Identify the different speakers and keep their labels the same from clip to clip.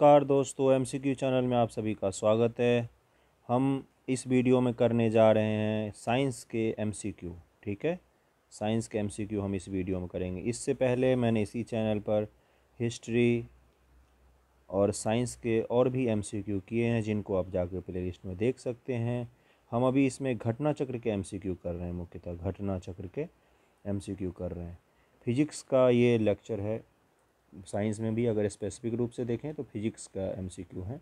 Speaker 1: नमस्कार दोस्तों M C Q channel में आप सभी का स्वागत है हम इस वीडियो में करने जा रहे हैं साइंस के एम सी क्यू ठीक है साइंस के एम सी क्यू हम इस वीडियो में करेंगे इससे पहले मैंने इसी चैनल पर हिस्ट्री और साइंस के और भी एम सी क्यू किए हैं जिनको आप जाकर प्ले लिस्ट में देख सकते हैं हम अभी इसमें घटना चक्र के एम सी क्यू कर रहे हैं मुख्यतः घटना चक्र के एम सी क्यू कर रहे हैं फिजिक्स का ये लेक्चर है साइंस में भी अगर स्पेसिफिक रूप से देखें तो फिजिक्स का एम है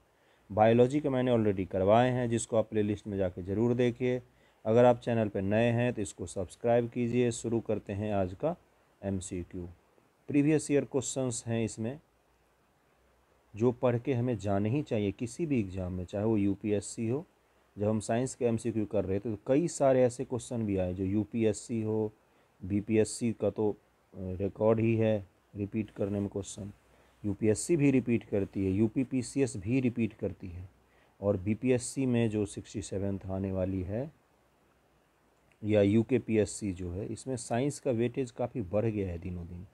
Speaker 1: बायोलॉजी के मैंने ऑलरेडी करवाए हैं जिसको आप प्ले में जाके ज़रूर देखिए अगर आप चैनल पर नए हैं तो इसको सब्सक्राइब कीजिए शुरू करते हैं आज का एम प्रीवियस ईयर क्वेश्चंस हैं इसमें जो पढ़ के हमें जाने ही चाहिए किसी भी एग्ज़ाम में चाहे वो यूपीएससी हो जब हम साइंस के एमसीक्यू कर रहे थे तो कई सारे ऐसे क्वेश्चन भी आए जो यूपीएससी हो बीपीएससी का तो रिकॉर्ड ही है रिपीट करने में क्वेश्चन यूपीएससी भी रिपीट करती है यूपीपीसीएस भी रिपीट करती है और बीपीएससी में जो सिक्सटी सेवेंथ आने वाली है या सी जो है इसमें साइंस का वेटेज काफ़ी बढ़ गया है दिनों दिन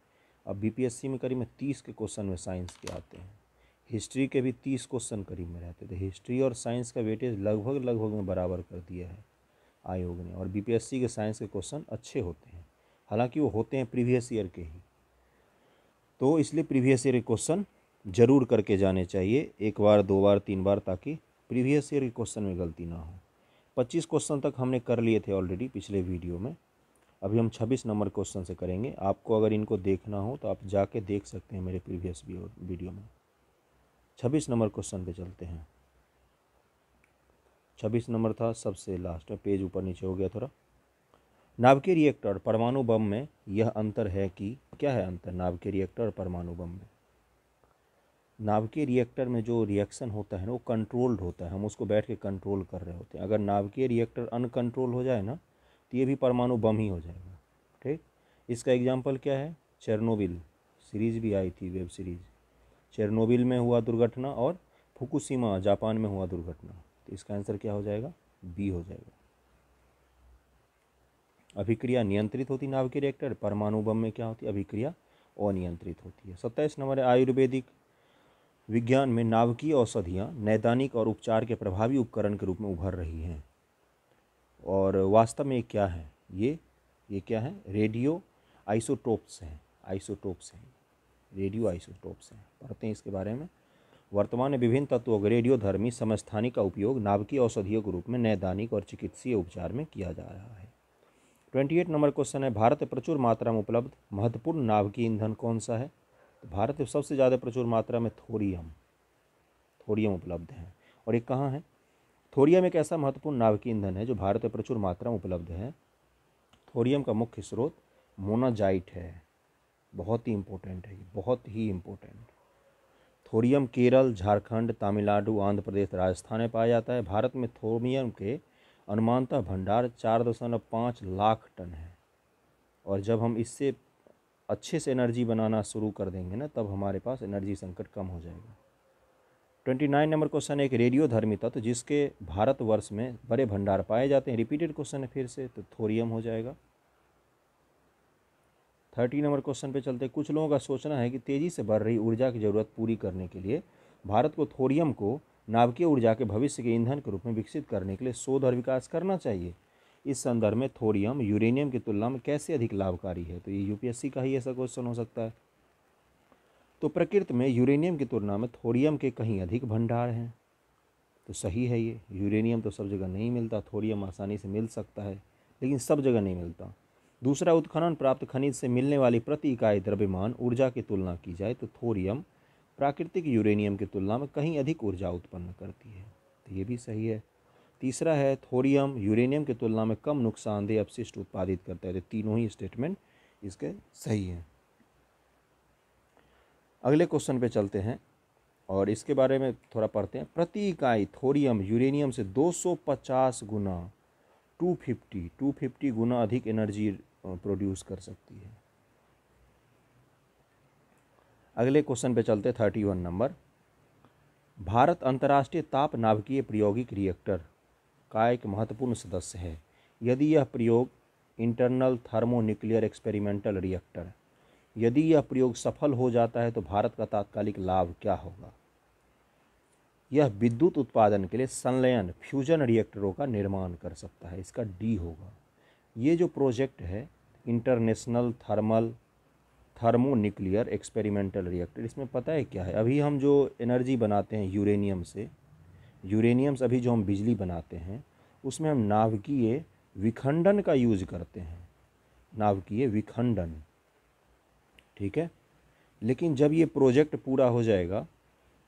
Speaker 1: अब सी में करीब तीस के क्वेश्चन में साइंस के आते हैं हिस्ट्री के भी तीस क्वेश्चन करीब में रहते थे हिस्ट्री तो और साइंस का वेटेज लगभग लगभग में बराबर कर दिया है आयोग ने और बीपीएससी के साइंस के क्वेश्चन अच्छे होते हैं हालांकि वो होते हैं प्रीवियस ईयर के ही तो इसलिए प्रीवियस ईयर के क्वेश्चन जरूर करके जाने चाहिए एक बार दो बार तीन बार ताकि प्रीवियस ईयर के क्वेश्चन में गलती ना हो पच्चीस क्वेश्चन तक हमने कर लिए थे ऑलरेडी पिछले वीडियो में अभी हम छब्बीस नंबर क्वेश्चन से करेंगे आपको अगर इनको देखना हो तो आप जाके देख सकते हैं मेरे प्रीवियस वीडियो में छब्बीस नंबर क्वेश्चन पे चलते हैं छब्बीस नंबर था सबसे लास्ट में पेज ऊपर नीचे हो गया थोड़ा नाभिकीय रिएक्टर और परमाणु बम में यह अंतर है कि क्या है अंतर नाभिकीय रिएक्टर और परमाणु बम में नाभिकीय रिएक्टर में जो रिएक्शन होता है ना वो कंट्रोल्ड होता है हम उसको बैठ के कंट्रोल कर रहे होते हैं अगर नाभिकीय रिएक्टर अनकंट्रोल हो जाए ना तो ये भी परमाणु बम ही हो जाएगा ठीक इसका एग्जाम्पल क्या है चेरनोबिल सीरीज़ भी आई थी वेब सीरीज़ चेरनोबिल में हुआ दुर्घटना और फुकुशिमा जापान में हुआ दुर्घटना तो इसका आंसर क्या हो जाएगा बी हो जाएगा अभिक्रिया नियंत्रित होती नाव की रिएक्टर परमाणु बम में क्या होती अभिक्रिया अनियंत्रित होती है सत्ताईस नंबर आयुर्वेदिक विज्ञान में नावकीय औषधियाँ नैदानिक और उपचार के प्रभावी उपकरण के रूप में उभर रही हैं और वास्तव में क्या है ये ये क्या है रेडियो आइसोटोप्स हैं आइसोटोप्स हैं रेडियो आइसोटोप्स हैं पढ़ते हैं इसके बारे में वर्तमान में विभिन्न तत्वों के रेडियोधर्मी समस्थानी का उपयोग नाभिकीय औषधियों के रूप में नैदानिक और चिकित्सीय उपचार में किया जा रहा है ट्वेंटी एट नंबर क्वेश्चन है भारत में प्रचुर मात्रा में उपलब्ध महत्वपूर्ण नाभिकीय ईंधन कौन सा है तो भारत में सबसे ज़्यादा प्रचुर मात्रा में थोरियम थोरियम उपलब्ध है और ये कहाँ है थोरियम एक ऐसा महत्वपूर्ण नाभिकीय ईंधन है जो भारत में प्रचुर मात्रा में उपलब्ध है थोरियम का मुख्य स्रोत मोनाजाइट है बहुत ही इम्पोर्टेंट है ये बहुत ही इम्पोर्टेंट थोरियम केरल झारखंड तमिलनाडु आंध्र प्रदेश राजस्थान में पाया जाता है भारत में थोरियम के अनुमानतः भंडार चार दशमलव पाँच लाख टन है और जब हम इससे अच्छे से एनर्जी बनाना शुरू कर देंगे ना तब हमारे पास एनर्जी संकट कम हो जाएगा ट्वेंटी नाइन नंबर क्वेश्चन है एक धर्मी तत्व जिसके भारतवर्ष में बड़े भंडार पाए जाते हैं रिपीटेड क्वेश्चन है फिर से तो थोरियम हो जाएगा थर्टी नंबर क्वेश्चन पे चलते कुछ लोगों का सोचना है कि तेज़ी से बढ़ रही ऊर्जा की ज़रूरत पूरी करने के लिए भारत को थोरियम को नाभिकीय ऊर्जा के भविष्य के ईंधन के रूप में विकसित करने के लिए शोध और विकास करना चाहिए इस संदर्भ में थोरियम यूरेनियम की तुलना में कैसे अधिक लाभकारी है तो ये यूपीएससी का ही ऐसा क्वेश्चन हो सकता है तो प्रकृति में यूरेनियम की तुलना में थोरियम के कहीं अधिक भंडार हैं तो सही है ये यूरेनियम तो सब जगह नहीं मिलता थोरियम आसानी से मिल सकता है लेकिन सब जगह नहीं मिलता दूसरा उत्खनन प्राप्त खनिज से मिलने वाली प्रति इकाई द्रव्यमान ऊर्जा की तुलना की जाए तो थोरियम प्राकृतिक यूरेनियम की तुलना में कहीं अधिक ऊर्जा उत्पन्न करती है तो ये भी सही है तीसरा है थोरियम यूरेनियम की तुलना में कम नुकसानदेह अपशिष्ट उत्पादित करता है तो तीनों ही स्टेटमेंट इसके सही हैं अगले क्वेश्चन पे चलते हैं और इसके बारे में थोड़ा पढ़ते हैं प्रति इकाई थोरियम यूरेनियम से 250 गुना 250 250 गुना अधिक एनर्जी प्रोड्यूस कर सकती है अगले क्वेश्चन पे चलते थर्टी वन नंबर भारत अंतर्राष्ट्रीय ताप नाभिकीय प्रायोगिक रिएक्टर का एक महत्वपूर्ण सदस्य है यदि यह प्रयोग इंटरनल थर्मोन्यूक्लियर एक्सपेरिमेंटल रिएक्टर यदि यह प्रयोग सफल हो जाता है तो भारत का तात्कालिक लाभ क्या होगा यह विद्युत उत्पादन के लिए संलयन फ्यूजन रिएक्टरों का निर्माण कर सकता है इसका डी होगा ये जो प्रोजेक्ट है international thermal thermonuclear experimental reactor इसमें पता है क्या है अभी हम जो एनर्जी बनाते हैं यूरेनियम से यूरेनियम से अभी जो हम बिजली बनाते हैं उसमें हम नाभिकीय विखंडन का यूज करते हैं नाभिकीय विखंडन ठीक है लेकिन जब ये प्रोजेक्ट पूरा हो जाएगा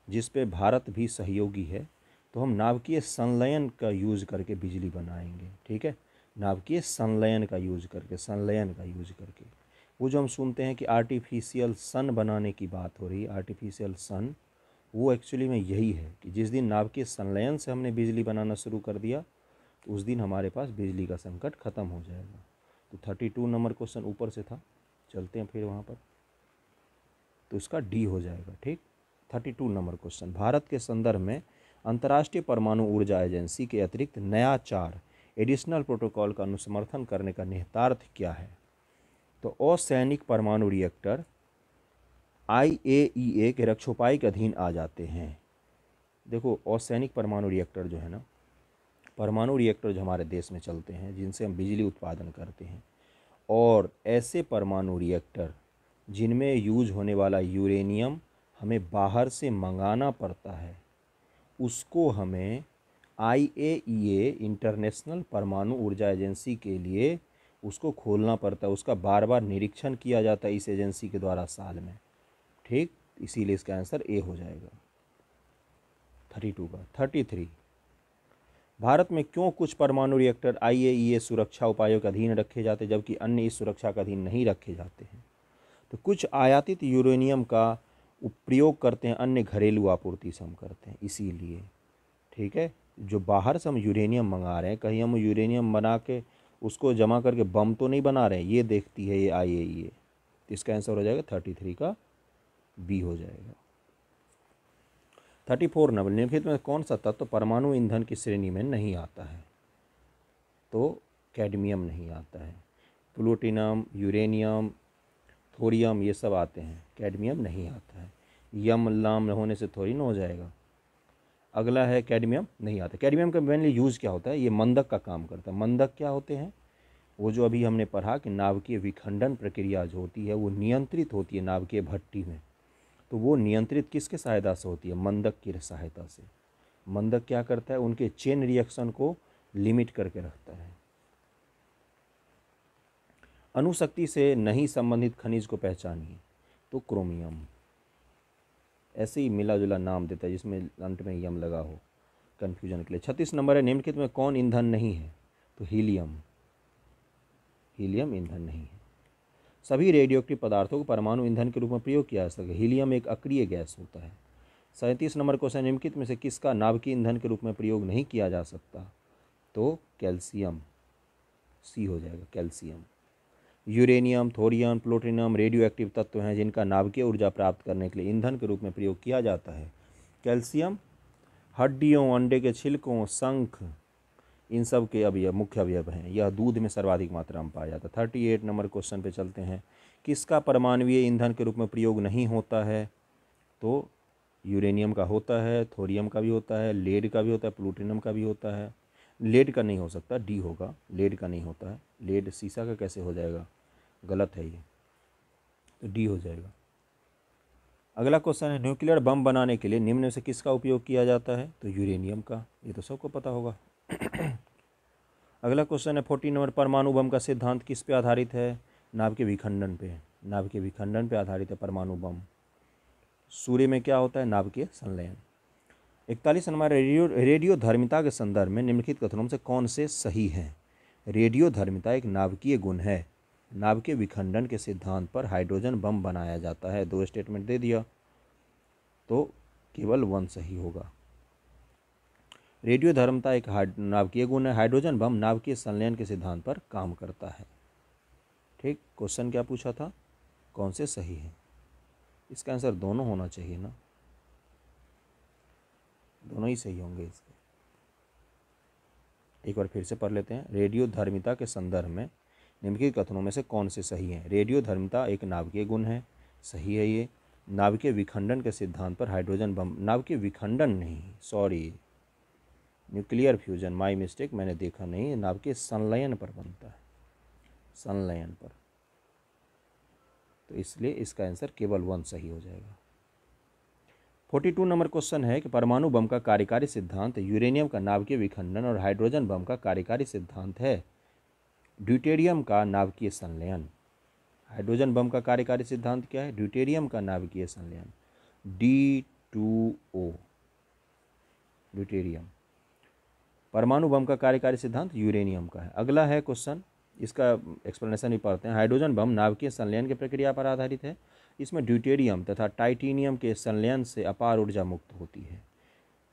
Speaker 1: जिस पे भारत भी सहयोगी है तो हम नाभिकीय संलयन का यूज़ करके बिजली बनाएंगे ठीक है नाभिकीय संलयन का यूज़ करके संलयन का यूज़ करके वो जो हम सुनते हैं कि आर्टिफिशियल सन बनाने की बात हो रही है आर्टिफिशियल सन वो एक्चुअली में यही है कि जिस दिन नाव के संलयन से हमने बिजली बनाना शुरू कर दिया तो उस दिन हमारे पास बिजली का संकट ख़त्म हो जाएगा तो थर्टी टू नंबर क्वेश्चन ऊपर से था चलते हैं फिर वहाँ पर तो उसका डी हो जाएगा ठीक थर्टी टू नंबर क्वेश्चन भारत के संदर्भ में अंतर्राष्ट्रीय परमाणु ऊर्जा एजेंसी के अतिरिक्त नया चार एडिशनल प्रोटोकॉल का अनुसमर्थन करने का निहितार्थ क्या है तो असैनिक परमाणु रिएक्टर आई e के रक्षोपाई के अधीन आ जाते हैं देखो असैनिक परमाणु रिएक्टर जो है ना परमाणु रिएक्टर जो हमारे देश में चलते हैं जिनसे हम बिजली उत्पादन करते हैं और ऐसे परमाणु रिएक्टर जिनमें यूज होने वाला यूरेनियम हमें बाहर से मंगाना पड़ता है उसको हमें आई इंटरनेशनल परमाणु ऊर्जा एजेंसी के लिए उसको खोलना पड़ता है उसका बार बार निरीक्षण किया जाता है इस एजेंसी के द्वारा साल में ठीक इसीलिए इसका आंसर ए हो जाएगा थर्टी टू का थर्टी थ्री भारत में क्यों कुछ परमाणु रिएक्टर ए सुरक्षा उपायों के अधीन रखे जाते हैं जबकि अन्य इस सुरक्षा के अधीन नहीं रखे जाते हैं तो कुछ आयातित यूरेनियम का उपयोग करते हैं अन्य घरेलू आपूर्ति से हम करते हैं इसीलिए ठीक है जो बाहर से हम यूरेनियम मंगा रहे हैं कहीं हम यूरेनियम बना के उसको जमा करके बम तो नहीं बना रहे हैं ये देखती है ये आई ए ये तो इसका आंसर हो जाएगा थर्टी थ्री का बी हो जाएगा थर्टी फोर नंबर निम्नलिखित में कौन सा तत्व तो परमाणु ईंधन की श्रेणी में नहीं आता है तो कैडमियम नहीं आता है प्लूटिनम यूरेनियम थोरियम ये सब आते हैं कैडमियम नहीं आता है यम लाम होने से थोड़ी न हो जाएगा अगला है कैडमियम नहीं आता कैडमियम का मेनली यूज़ क्या होता है ये मंदक का काम करता है मंदक क्या होते हैं वो जो अभी हमने पढ़ा कि नाभिकीय विखंडन प्रक्रिया जो होती है वो नियंत्रित होती है नाभिकीय भट्टी में तो वो नियंत्रित किसके सहायता से होती है मंदक की सहायता से मंदक क्या करता है उनके चेन रिएक्शन को लिमिट करके रखता है अनुशक्ति से नहीं संबंधित खनिज को पहचानिए तो क्रोमियम ऐसे ही मिला जुला नाम देता है जिसमें अंत में यम लगा हो कन्फ्यूजन के लिए छत्तीस नंबर है निम्नलिखित में कौन ईंधन नहीं है तो हीलियम हीलियम ईंधन नहीं है सभी रेडियोक्टिव पदार्थों को परमाणु ईंधन के रूप में प्रयोग किया जा सके हीलियम एक अक्रिय गैस होता है सैंतीस नंबर क्वेश्चन निम्नलिखित में से किसका नाभिकीय ईंधन के रूप में प्रयोग नहीं किया जा सकता तो कैल्शियम सी हो जाएगा calcium uranium thorium plutonium radioactive तत्व हैं जिनका नाभिकीय ऊर्जा प्राप्त करने के लिए ईंधन के रूप में प्रयोग किया जाता है कैल्शियम हड्डियों अंडे के छिलकों शंख इन सब के अवयव मुख्य अवयव हैं यह दूध में सर्वाधिक मात्रा में पाया जाता है थर्टी एट नंबर क्वेश्चन पे चलते हैं किसका परमाणवीय ईंधन के रूप में प्रयोग नहीं होता है तो यूरेनियम का होता है थोरियम का भी होता है लेड का भी होता है प्लूटिनियम का भी होता है लेड का नहीं हो सकता डी होगा लेड का नहीं होता है लेड शीशा का कैसे हो जाएगा गलत है ये तो डी हो जाएगा अगला क्वेश्चन है न्यूक्लियर बम बनाने के लिए निम्न से किसका उपयोग किया जाता है तो यूरेनियम का ये तो सबको पता होगा अगला क्वेश्चन है फोर्टीन नंबर परमाणु बम का सिद्धांत किस पे आधारित है नाभ के विखंडन पे नाभ के विखंडन पे आधारित है परमाणु बम सूर्य में क्या होता है नाभ के संलयन इकतालीस हमारे रेडियो रेडियो धर्मिता के संदर्भ में निम्नलिखित कथनों से कौन से सही हैं रेडियो धर्मिता एक नाभिकीय गुण है नाभिकीय विखंडन के सिद्धांत पर हाइड्रोजन बम बनाया जाता है दो स्टेटमेंट दे दिया तो केवल वन सही होगा रेडियो धर्मता एक नाभिकीय गुण है हाइड्रोजन बम नाभिकीय संलयन के सिद्धांत पर काम करता है ठीक क्वेश्चन क्या पूछा था कौन से सही है इसका आंसर दोनों होना चाहिए ना दोनों ही सही होंगे इसके एक बार फिर से पढ़ लेते हैं रेडियो धर्मिता के संदर्भ में निम्नलिखित कथनों में से कौन से सही हैं रेडियो धर्मिता एक नाभिकीय गुण है सही है ये नाभिकीय विखंडन के सिद्धांत पर हाइड्रोजन बम नाभिकीय विखंडन नहीं sorry nuclear fusion my mistake मैंने देखा नहीं नाभिकीय संलयन पर बनता है संलयन पर तो इसलिए इसका आंसर केवल वन सही हो जाएगा फोर्टी टू नंबर क्वेश्चन है कि परमाणु बम का कार्यकारी सिद्धांत यूरेनियम का नाभिकीय विखंडन और हाइड्रोजन बम का कार्यकारी सिद्धांत है ड्यूटेरियम का नाभिकीय संलयन हाइड्रोजन बम का कार्यकारी सिद्धांत क्या है ड्यूटेरियम का नाभिकीय संलयन डी टू ओ ड्यूटेरियम परमाणु बम का कार्यकारी सिद्धांत यूरेनियम का है अगला है क्वेश्चन इसका एक्सप्लेनेशन भी पढ़ते हैं हाइड्रोजन बम नाभिकीय संलयन की प्रक्रिया पर आधारित है इसमें ड्यूटेरियम तथा टाइटेनियम के संलयन से अपार ऊर्जा मुक्त होती है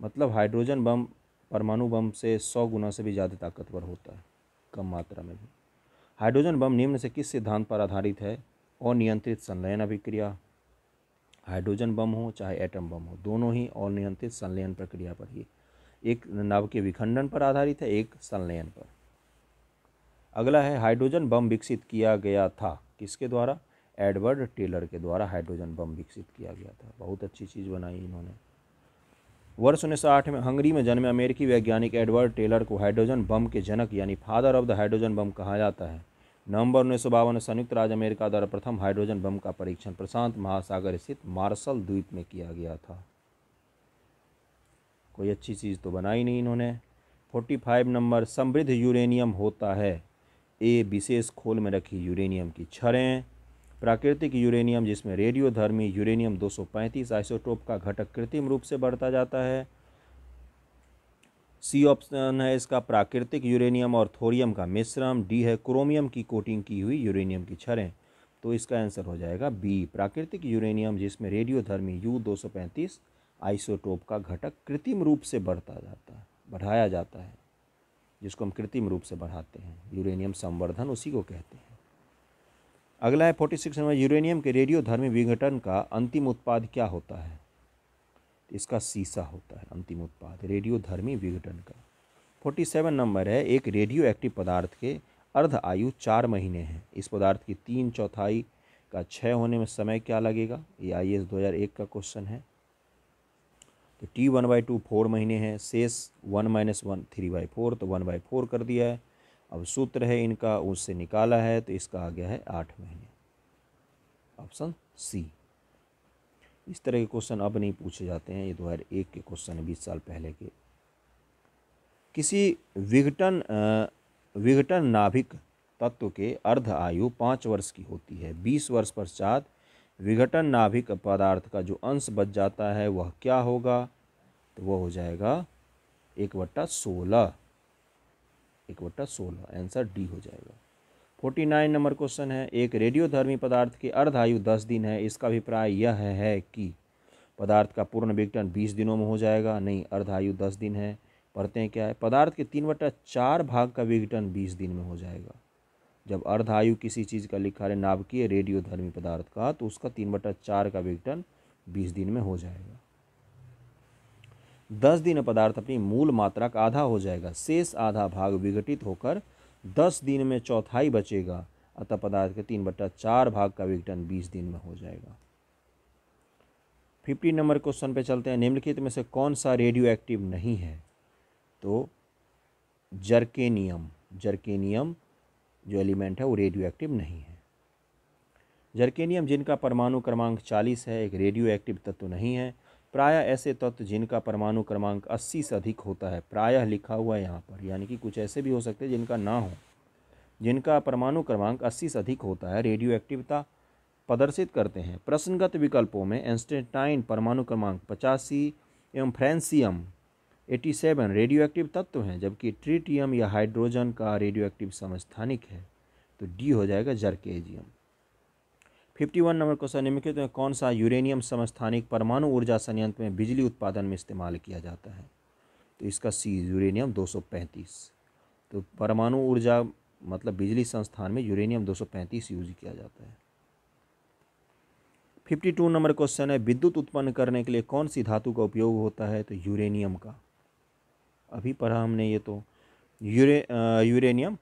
Speaker 1: मतलब हाइड्रोजन बम परमाणु बम से सौ गुना से भी ज़्यादा ताकतवर होता है कम मात्रा में भी हाइड्रोजन बम निम्न से किस सिद्धांत पर आधारित है अनियंत्रित संलयन अभिक्रिया हाइड्रोजन बम हो चाहे एटम बम हो दोनों ही अनियंत्रित संलयन प्रक्रिया पर ही एक नव के विखंडन पर आधारित है एक संलयन पर अगला है हाइड्रोजन बम विकसित किया गया था किसके द्वारा एडवर्ड टेलर के द्वारा हाइड्रोजन बम विकसित किया गया था बहुत अच्छी चीज़ बनाई इन्होंने वर्ष उन्नीस में हंगरी में जन्मे अमेरिकी वैज्ञानिक एडवर्ड टेलर को हाइड्रोजन बम के जनक यानी father of the hydrogen bomb कहा जाता है नवंबर उन्नीस में संयुक्त राज्य अमेरिका द्वारा प्रथम हाइड्रोजन बम का परीक्षण प्रशांत महासागर स्थित मार्शल द्वीप में किया गया था कोई अच्छी चीज़ तो बनाई नहीं इन्होंने 45 नंबर समृद्ध यूरेनियम होता है ए विशेष खोल में रखी यूरेनियम की छरें प्राकृतिक यूरेनियम जिसमें रेडियोधर्मी यूरेनियम 235 आइसोटोप का घटक कृत्रिम रूप से बढ़ता जाता है सी ऑप्शन है इसका प्राकृतिक यूरेनियम और थोरियम का मिश्रण डी है क्रोमियम की कोटिंग की हुई यूरेनियम की छरें तो इसका आंसर हो जाएगा बी प्राकृतिक यूरेनियम जिसमें रेडियोधर्मी यू 235 आइसोटोप का घटक कृत्रिम रूप से बढ़ता जाता है बढ़ाया जाता है जिसको हम कृत्रिम रूप से बढ़ाते हैं यूरेनियम संवर्धन उसी को कहते हैं अगला है फोर्टी सिक्स नंबर यूरेनियम के रेडियो धर्मी विघटन का अंतिम उत्पाद क्या होता है इसका सीसा होता है अंतिम उत्पाद रेडियो धर्मी विघटन का फोर्टी सेवन नंबर है एक रेडियो एक्टिव पदार्थ के अर्ध आयु चार महीने हैं इस पदार्थ की तीन चौथाई का छः होने में समय क्या लगेगा ये आई एस दो हज़ार एक का क्वेश्चन है तो T one by two four महीने हैं शेष one minus one three by four तो वन बाई फोर कर दिया है अब सूत्र है इनका उससे निकाला है तो इसका आ गया है आठ महीने ऑप्शन सी इस तरह के क्वेश्चन अब नहीं पूछे जाते हैं ये दो हज़ार एक के क्वेश्चन बीस साल पहले के किसी विघटन विघटन नाभिक तत्व के अर्ध आयु पाँच वर्ष की होती है बीस वर्ष पश्चात विघटन नाभिक पदार्थ का जो अंश बच जाता है वह क्या होगा तो वह हो जाएगा एक बट्टा सोलह एक बट्टा सोलह आंसर डी हो जाएगा फोर्टी नाइन नंबर क्वेश्चन है एक रेडियोधर्मी पदार्थ की अर्धायु दस दिन है इसका अभिप्राय यह है, है कि पदार्थ का पूर्ण विघटन बीस दिनों में हो जाएगा नहीं अर्धायु दस दिन है पढ़ते हैं क्या है पदार्थ के तीन बटा चार भाग का विघटन बीस दिन में हो जाएगा जब अर्धायु किसी चीज़ का लिखा है नाभिकीय रेडियोधर्मी पदार्थ का तो उसका तीन बटा चार का विघटन बीस दिन में हो जाएगा दस दिन पदार्थ अपनी मूल मात्रा का आधा हो जाएगा शेष आधा भाग विघटित होकर दस दिन में चौथाई बचेगा अतः पदार्थ के तीन बट्टा चार भाग का विघटन बीस दिन में हो जाएगा फिफ्टी नंबर क्वेश्चन पे चलते हैं निम्नलिखित में से कौन सा रेडियो एक्टिव नहीं है तो जर्केनियम जर्केनियम जो एलिमेंट है वो रेडियो एक्टिव नहीं है जर्केनियम जिनका परमाणु क्रमांक चालीस है एक रेडियो एक्टिव तत्व नहीं है प्रायः ऐसे तत्व जिनका परमाणु क्रमांक 80 से अधिक होता है प्रायः लिखा हुआ है यहाँ पर यानी कि कुछ ऐसे भी हो सकते हैं जिनका ना हो जिनका परमाणु क्रमांक 80 से अधिक होता है रेडियो एक्टिवता प्रदर्शित करते हैं प्रश्नगत विकल्पों में एंस्टेटाइन परमाणु क्रमांक पचासी एवं फ्रेंसियम 87 रेडियो एक्टिव तत्व हैं जबकि ट्रीटियम या हाइड्रोजन का रेडियो एक्टिव समस्थानिक है तो डी हो जाएगा जर्केजियम फिफ्टी वन नंबर क्वेश्चन निम्नलिखित में कौन सा यूरेनियम समस्थानिक परमाणु ऊर्जा संयंत्र में बिजली उत्पादन में इस्तेमाल किया जाता है तो इसका सी यूरेनियम दो सौ पैंतीस तो परमाणु ऊर्जा मतलब बिजली संस्थान में यूरेनियम दो सौ पैंतीस यूज किया जाता है फिफ्टी टू नंबर क्वेश्चन है विद्युत उत्पन्न करने के लिए कौन सी धातु का उपयोग होता है तो यूरेनियम का अभी पढ़ा हमने ये तो यूरे यूरेनियम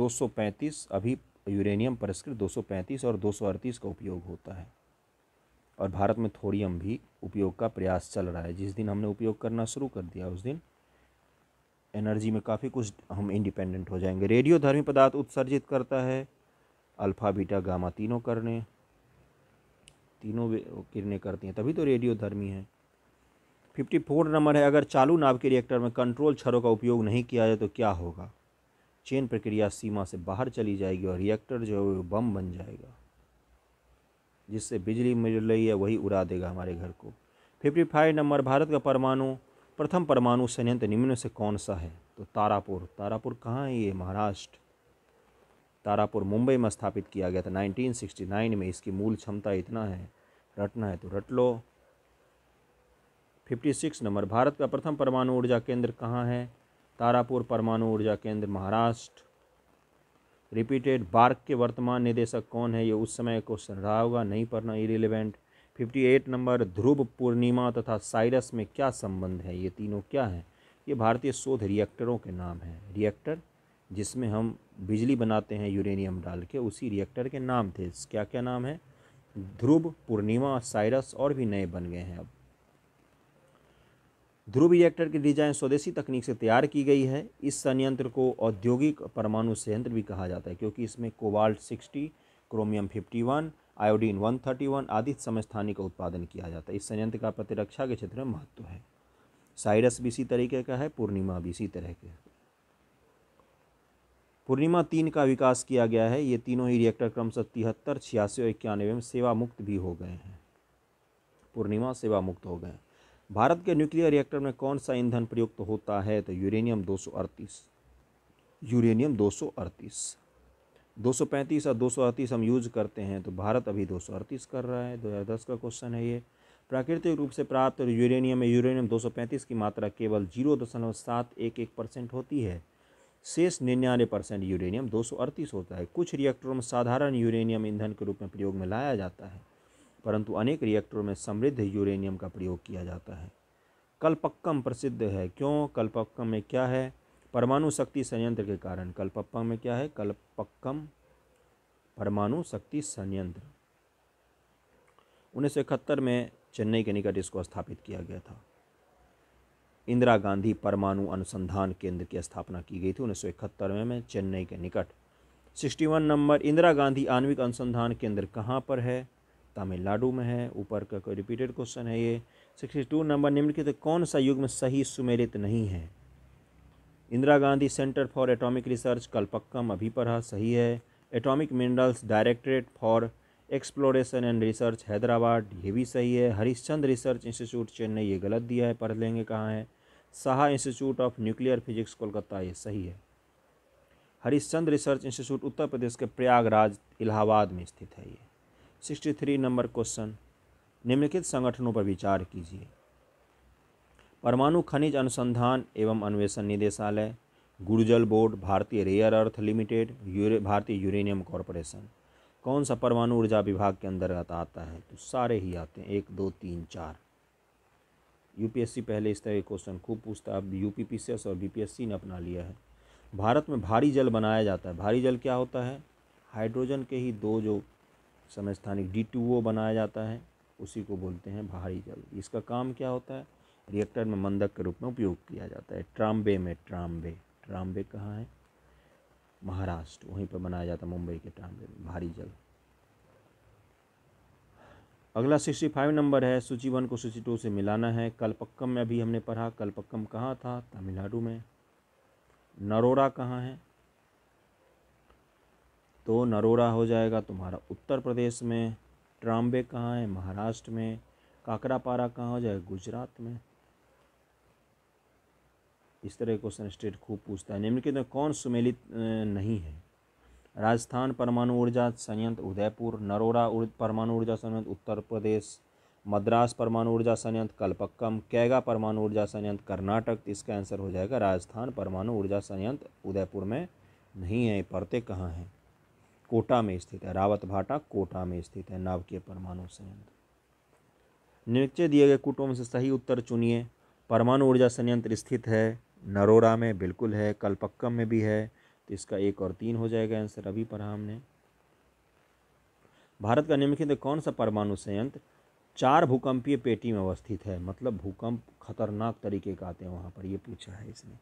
Speaker 1: पैंतीस अभी यूरेनियम परस्कृत 235 और 238 का उपयोग होता है और भारत में थोरियम भी उपयोग का प्रयास चल रहा है जिस दिन हमने उपयोग करना शुरू कर दिया उस दिन एनर्जी में काफ़ी कुछ हम इंडिपेंडेंट हो जाएंगे रेडियो धर्मी पदार्थ उत्सर्जित करता है अल्फ़ा बीटा गामा तीनों करने तीनों किरणें करती हैं तभी तो रेडियो धर्मी है फिफ्टी फोर नंबर है अगर चालू नाव के रिएक्टर में कंट्रोल छरों का उपयोग नहीं किया जाए तो क्या होगा चेन प्रक्रिया सीमा से बाहर चली जाएगी और रिएक्टर जो है वो बम बन जाएगा जिससे बिजली मिल रही है वही उड़ा देगा हमारे घर को फिफ्टी फाइव नंबर भारत का परमाणु प्रथम परमाणु संयंत्र निम्न से कौन सा है तो तारापुर तारापुर कहाँ है ये महाराष्ट्र तारापुर मुंबई में स्थापित किया गया था 1969 में इसकी मूल क्षमता इतना है रटना है तो रट लो 56 नंबर भारत का प्रथम परमाणु ऊर्जा केंद्र कहाँ है तारापुर परमाणु ऊर्जा केंद्र महाराष्ट्र रिपीटेड बार्क के वर्तमान निदेशक कौन है ये उस समय क्वेश्चन रहा होगा नहीं पढ़ना इरिलेवेंट फिफ्टी एट नंबर ध्रुव पूर्णिमा तथा साइरस में क्या संबंध है ये तीनों क्या हैं ये भारतीय शोध रिएक्टरों के नाम हैं रिएक्टर जिसमें हम बिजली बनाते हैं यूरेनियम डाल के उसी रिएक्टर के नाम थे क्या क्या नाम है ध्रुव पूर्णिमा साइरस और भी नए बन गए हैं अब ध्रुव रिएक्टर की डिजाइन स्वदेशी तकनीक से तैयार की गई है इस संयंत्र को औद्योगिक परमाणु संयंत्र भी कहा जाता है क्योंकि इसमें cobalt sixty chromium fifty one iodine one thirty one आदि स्थानीय का उत्पादन किया जाता है इस संयंत्र का प्रतिरक्षा के क्षेत्र में महत्व है साइरस भी इसी तरीके का है पूर्णिमा भी इसी तरह के पूर्णिमा तीन का विकास किया गया है ये तीनों ही रिएक्टर क्रमशः तिहत्तर छियासी और इक्यानवे में सेवा मुक्त भी हो गए हैं पूर्णिमा सेवा मुक्त हो गए हैं भारत के न्यूक्लियर रिएक्टर में कौन सा ईंधन प्रयुक्त होता है तो यूरेनियम दो यूरेनियम दो दो सौ पैंतीस और दो सौ अड़तीस हम यूज करते हैं तो भारत अभी दो सौ अड़तीस कर रहा है दो हज़ार दस का क्वेश्चन है ये प्राकृतिक रूप से प्राप्त यूरेनियम में यूरेनियम दो सौ पैंतीस की मात्रा केवल जीरो दशमलव सात एक एक परसेंट होती है शेष निन्यानवे परसेंट यूरेनियम दो सौ अड़तीस होता है कुछ रिएक्टरों में साधारण यूरेनियम ईंधन के रूप में प्रयोग में लाया जाता है परंतु अनेक रिएक्टरों में समृद्ध यूरेनियम का प्रयोग किया जाता है कल्पक्कम प्रसिद्ध है क्यों कल्पक्कम में क्या है परमाणु शक्ति संयंत्र के कारण कल्पक्कम में क्या है कल्पक्कम परमाणु शक्ति संयंत्र उन्नीस में चेन्नई के निकट इसको स्थापित किया गया था इंदिरा गांधी परमाणु अनुसंधान केंद्र की स्थापना की गई थी उन्नीस में, में चेन्नई के निकट 61 नंबर इंदिरा गांधी आणविक अनुसंधान केंद्र कहाँ पर है तमिलनाडु में है ऊपर का कोई रिपीटेड क्वेश्चन है ये सिक्सटी टू नंबर निम्नलिखित तो कौन सा युग में सही सुमेलित नहीं है Indira Gandhi centre for atomic research Kalpakkam अभी पढ़ा सही है atomic minerals directorate for exploration and research Hyderabad ये भी सही है हरिश्चंद रिसर्च इंस्टीट्यूट चेन्नई ये गलत दिया है पढ़ लेंगे कहाँ है Saha institute of nuclear physics Kolkata ये सही है हरिश्चंद रिसर्च इंस्टीट्यूट उत्तर प्रदेश के प्रयागराज इलाहाबाद में स्थित है ये सिक्सटी थ्री नंबर क्वेश्चन निम्नलिखित संगठनों पर विचार कीजिए परमाणु खनिज अनुसंधान एवं अन्वेषण निदेशालय गुर्जल बोर्ड भारतीय रेयर अर्थ लिमिटेड यूरे, भारतीय यूरेनियम कॉरपोरेशन कौन सा परमाणु ऊर्जा विभाग के अंतर्गत आता है तो सारे ही आते हैं एक दो तीन चार यूपीएससी पहले इस तरह के क्वेश्चन खूब पूछता है अब यूपीपीसीएस और बीपीएससी ने अपना लिया है भारत में भारी जल बनाया जाता है भारी जल क्या होता है हाइड्रोजन के ही दो जो समय स्थानिक डी टू ओ बनाया जाता है उसी को बोलते हैं भारी जल इसका काम क्या होता है रिएक्टर में मंदक के रूप में उपयोग किया जाता है ट्राम्बे में ट्राम्बे ट्राम्बे कहाँ है महाराष्ट्र वहीं पर बनाया जाता है मुंबई के ट्राम्बे में भारी जल अगला सिक्सटी फाइव नंबर है सूची वन को सूची टू से मिलाना है कलपक्कम में अभी हमने पढ़ा कलपक्कम कहाँ था तमिलनाडु में नरोरा कहाँ है तो नरोरा हो जाएगा तुम्हारा उत्तर प्रदेश में ट्राम्बे कहाँ है महाराष्ट्र में काकरापारा कहाँ हो जाएगा गुजरात में इस तरह क्वेश्चन स्टेट खूब पूछता है निम्नलिखित में कौन सुमेलित नहीं है राजस्थान परमाणु ऊर्जा संयंत्र उदयपुर नरोरा परमाणु ऊर्जा संयंत्र उत्तर प्रदेश मद्रास परमाणु ऊर्जा संयंत्र कलपक्कम कैगा परमाणु ऊर्जा संयंत्र कर्नाटक इसका आंसर हो जाएगा राजस्थान परमाणु ऊर्जा संयंत्र उदयपुर में नहीं है परते कहाँ हैं कोटा में स्थित है रावत भाटा कोटा में स्थित है के परमाणु संयंत्र नीचे दिए गए कुटों में से सही उत्तर चुनिए परमाणु ऊर्जा संयंत्र स्थित है नरोरा में बिल्कुल है कलपक्कम में भी है तो इसका एक और तीन हो जाएगा आंसर अभी पढ़ा हमने भारत का निम्नलिखित कौन सा परमाणु संयंत्र चार भूकंपीय पेटी में अवस्थित है मतलब भूकंप खतरनाक तरीके का आते हैं वहाँ पर ये पूछा है इसने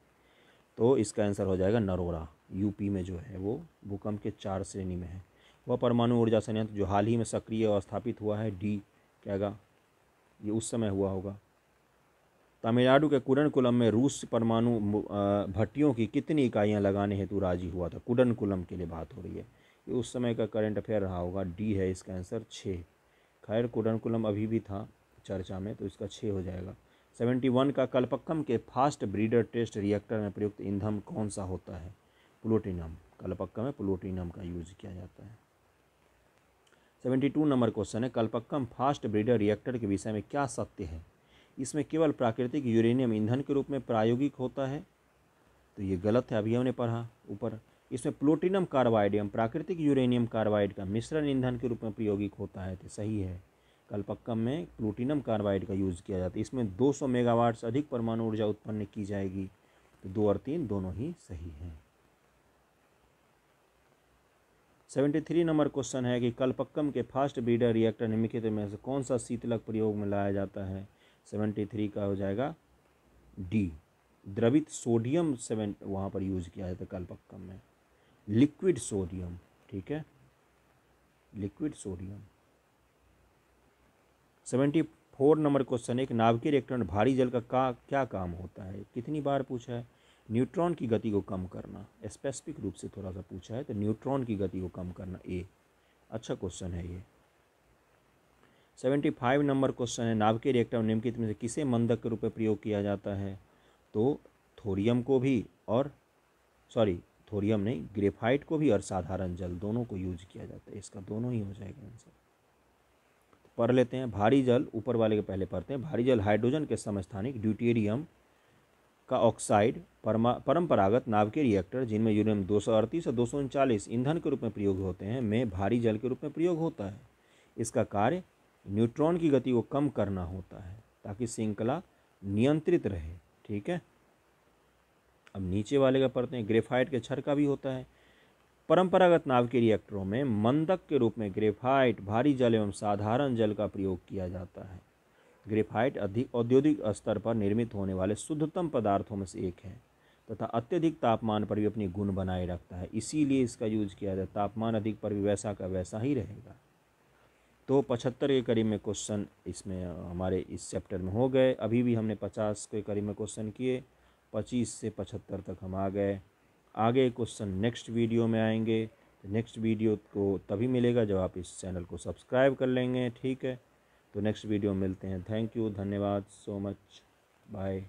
Speaker 1: तो इसका आंसर हो जाएगा नरोरा यूपी में जो है वो भूकंप के चार श्रेणी में है वह परमाणु ऊर्जा संयंत्र जो हाल ही में सक्रिय और स्थापित हुआ है डी क्या ये उस समय हुआ होगा तमिलनाडु के कुडनकुलम में रूस परमाणु भट्टियों की कितनी इकाइयाँ लगाने हेतु राजी हुआ था कुडनकुलम के लिए बात हो रही है ये उस समय का करंट अफेयर रहा होगा डी है इसका आंसर छः खैर कुडनकुलम अभी भी था चर्चा में तो इसका छः हो जाएगा 71 का कल्पक्कम के फास्ट ब्रीडर टेस्ट रिएक्टर में प्रयुक्त ईंधन कौन सा होता है प्लूटिनम कल्पक्कम में प्लूटिनम का यूज किया जाता है 72 नंबर क्वेश्चन है कल्पक्कम फास्ट ब्रीडर रिएक्टर के विषय में क्या सत्य है इसमें केवल प्राकृतिक यूरेनियम ईंधन के रूप में प्रायोगिक होता है तो ये गलत है अभी हमने पढ़ा ऊपर इसमें प्लूटिनम कार्बाइड एवं प्राकृतिक यूरेनियम कार्बाइड का मिश्रण ईंधन के रूप में प्रयोगिक होता है तो सही है कल्पक्कम में प्लूटिनम कार्बाइड का यूज़ किया जाता है इसमें 200 मेगावाट से अधिक परमाणु ऊर्जा उत्पन्न की जाएगी तो दो और तीन दोनों ही सही हैं सेवेंटी थ्री नंबर क्वेश्चन है कि कल्पक्कम के फास्ट ब्रीडर रिएक्टर निम्नलिखित में से कौन सा शीतलक प्रयोग में लाया जाता है सेवेंटी थ्री का हो जाएगा डी द्रवित सोडियम सेवन वहाँ पर यूज़ किया जाता है कल्पक्कम में लिक्विड सोडियम ठीक है liquid sodium seventy four number question एक नाभिकीय इलेक्ट्रॉन भारी जल का, का क्या काम होता है कितनी बार पूछा है न्यूट्रॉन की गति को कम करना स्पेसिफिक रूप से थोड़ा सा पूछा है तो न्यूट्रॉन की गति को कम करना ए अच्छा क्वेश्चन है ये सेवेंटी फाइव नंबर क्वेश्चन है नाभिकीय रिएक्टर निम्नलिखित में से किसे मंदक के रूप में प्रयोग किया जाता है तो थोरियम को भी और सॉरी थोरियम नहीं ग्रेफाइट को भी और साधारण जल दोनों को यूज किया जाता है इसका दोनों ही हो जाएगा आंसर पढ़ लेते हैं भारी जल ऊपर वाले के पहले पढ़ते हैं भारी जल हाइड्रोजन के समस्थानिक ड्यूटेरियम का ऑक्साइड परमा परंपरागत नाव के रिएक्टर जिनमें यूरेनियम दो सौ अड़तीस और दो सौ उनचालीस ईंधन के रूप में प्रयोग होते हैं में भारी जल के रूप में प्रयोग होता है इसका कार्य न्यूट्रॉन की गति को कम करना होता है ताकि श्रृंखला नियंत्रित रहे ठीक है अब नीचे वाले का पढ़ते हैं ग्रेफाइट के छर का भी होता है परंपरागत नाव के रिएक्टरों में मंदक के रूप में ग्रेफाइट भारी जल एवं साधारण जल का प्रयोग किया जाता है ग्रेफाइट अधिक औद्योगिक स्तर पर निर्मित होने वाले शुद्धतम पदार्थों में से एक है तथा अत्यधिक तापमान पर भी अपनी गुण बनाए रखता है इसीलिए इसका यूज किया जाता है तापमान अधिक पर भी वैसा का वैसा ही रहेगा तो पचहत्तर के करीब में क्वेश्चन इसमें हमारे इस चैप्टर में हो गए अभी भी हमने पचास के करीब में क्वेश्चन किए पच्चीस से पचहत्तर तक हम आ गए आगे क्वेश्चन नेक्स्ट वीडियो में आएंगे तो नेक्स्ट वीडियो को तभी मिलेगा जब आप इस चैनल को सब्सक्राइब कर लेंगे ठीक है तो नेक्स्ट वीडियो मिलते हैं थैंक यू धन्यवाद सो मच बाय